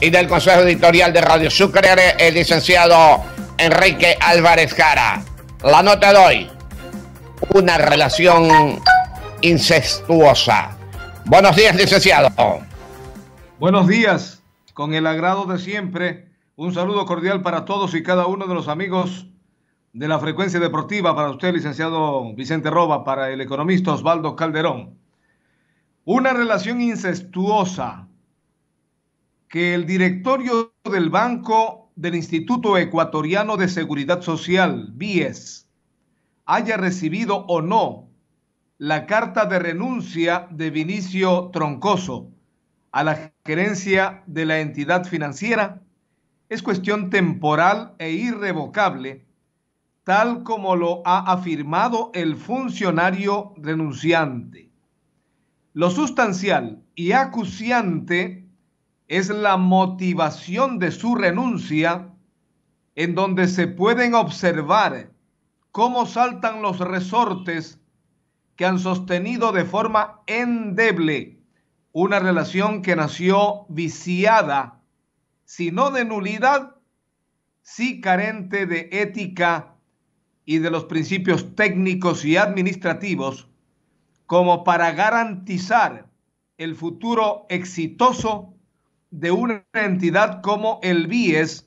y del Consejo Editorial de Radio Sucre, el licenciado Enrique Álvarez Cara La nota de hoy, una relación incestuosa. Buenos días, licenciado. Buenos días, con el agrado de siempre, un saludo cordial para todos y cada uno de los amigos de la frecuencia deportiva, para usted, licenciado Vicente Roba, para el economista Osvaldo Calderón. Una relación incestuosa que el directorio del Banco del Instituto Ecuatoriano de Seguridad Social, BIES, haya recibido o no la carta de renuncia de Vinicio Troncoso a la gerencia de la entidad financiera es cuestión temporal e irrevocable, tal como lo ha afirmado el funcionario renunciante. Lo sustancial y acuciante es la motivación de su renuncia, en donde se pueden observar cómo saltan los resortes que han sostenido de forma endeble una relación que nació viciada, si no de nulidad, si carente de ética y de los principios técnicos y administrativos como para garantizar el futuro exitoso de una entidad como el BIES,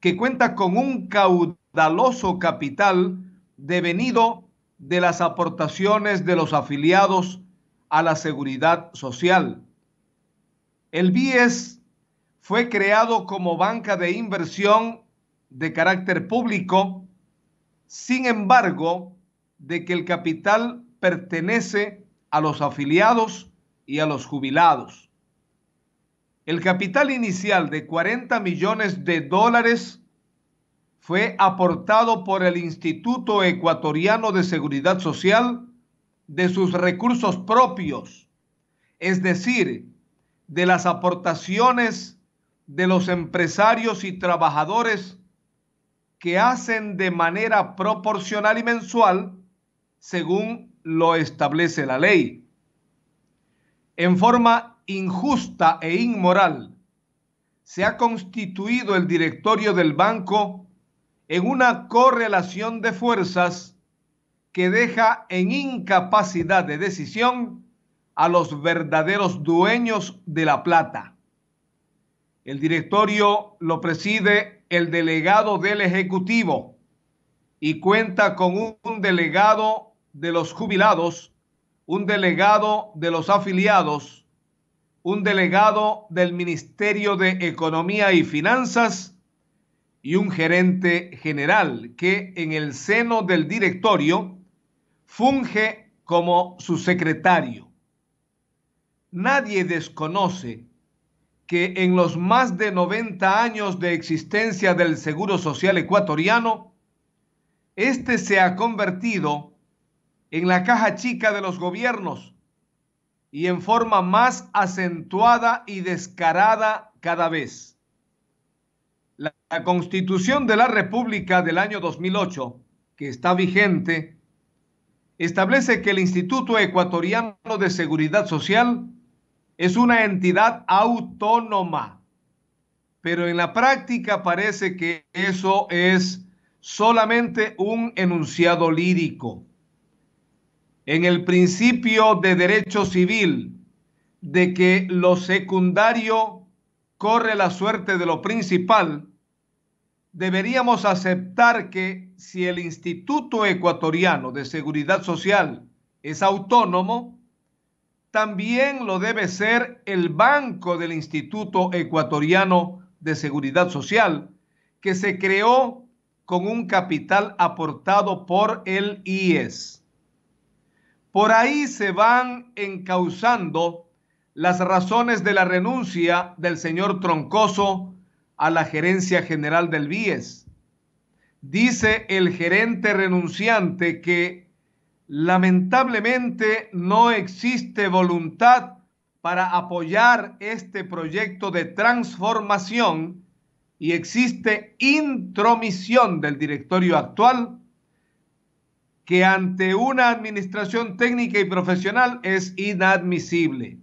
que cuenta con un caudaloso capital devenido de las aportaciones de los afiliados a la seguridad social. El BIES fue creado como banca de inversión de carácter público, sin embargo, de que el capital pertenece a los afiliados y a los jubilados. El capital inicial de 40 millones de dólares fue aportado por el Instituto Ecuatoriano de Seguridad Social de sus recursos propios, es decir, de las aportaciones de los empresarios y trabajadores que hacen de manera proporcional y mensual según lo establece la ley. En forma injusta e inmoral, se ha constituido el directorio del banco en una correlación de fuerzas que deja en incapacidad de decisión a los verdaderos dueños de la plata. El directorio lo preside el delegado del Ejecutivo y cuenta con un delegado de los jubilados, un delegado de los afiliados, un delegado del Ministerio de Economía y Finanzas y un gerente general que en el seno del directorio funge como su secretario. Nadie desconoce que en los más de 90 años de existencia del Seguro Social ecuatoriano, este se ha convertido en la caja chica de los gobiernos y en forma más acentuada y descarada cada vez. La, Constitución de la República del año 2008, que está vigente, establece que el Instituto Ecuatoriano de Seguridad Social es una entidad autónoma, pero en la práctica parece que eso es solamente un enunciado lírico en el principio de derecho civil de que lo secundario corre la suerte de lo principal, deberíamos aceptar que si el Instituto Ecuatoriano de Seguridad Social es autónomo, también lo debe ser el Banco del Instituto Ecuatoriano de Seguridad Social, que se creó con un capital aportado por el IES. Por ahí se van encauzando las razones de la renuncia del señor Troncoso a la gerencia general del BIES. Dice el gerente renunciante que lamentablemente no existe voluntad para apoyar este proyecto de transformación y existe intromisión del directorio actual que ante una administración técnica y profesional es inadmisible.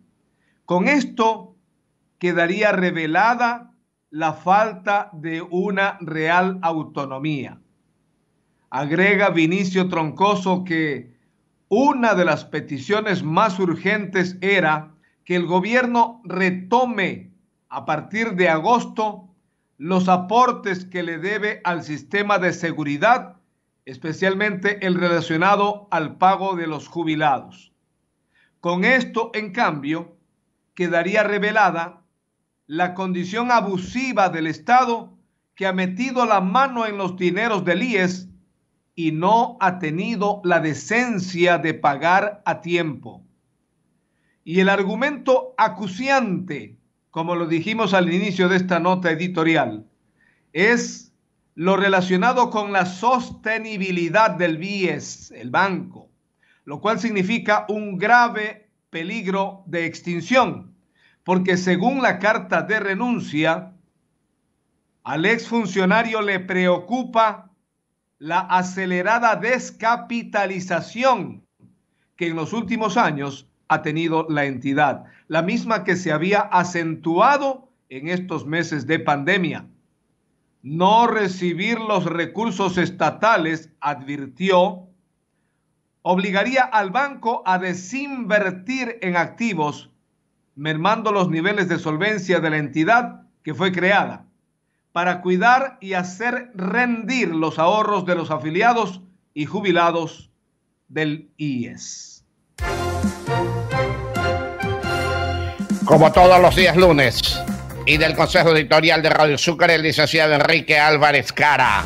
Con esto quedaría revelada la falta de una real autonomía. Agrega Vinicio Troncoso que una de las peticiones más urgentes era que el gobierno retome a partir de agosto los aportes que le debe al sistema de seguridad especialmente el relacionado al pago de los jubilados. Con esto, en cambio, quedaría revelada la condición abusiva del Estado que ha metido la mano en los dineros del IES y no ha tenido la decencia de pagar a tiempo. Y el argumento acuciante, como lo dijimos al inicio de esta nota editorial, es lo relacionado con la sostenibilidad del BIES, el banco, lo cual significa un grave peligro de extinción, porque según la carta de renuncia, al exfuncionario le preocupa la acelerada descapitalización que en los últimos años ha tenido la entidad, la misma que se había acentuado en estos meses de pandemia no recibir los recursos estatales, advirtió, obligaría al banco a desinvertir en activos, mermando los niveles de solvencia de la entidad que fue creada, para cuidar y hacer rendir los ahorros de los afiliados y jubilados del IES. Como todos los días lunes, y del Consejo Editorial de Radio Sucre, el licenciado Enrique Álvarez Cara.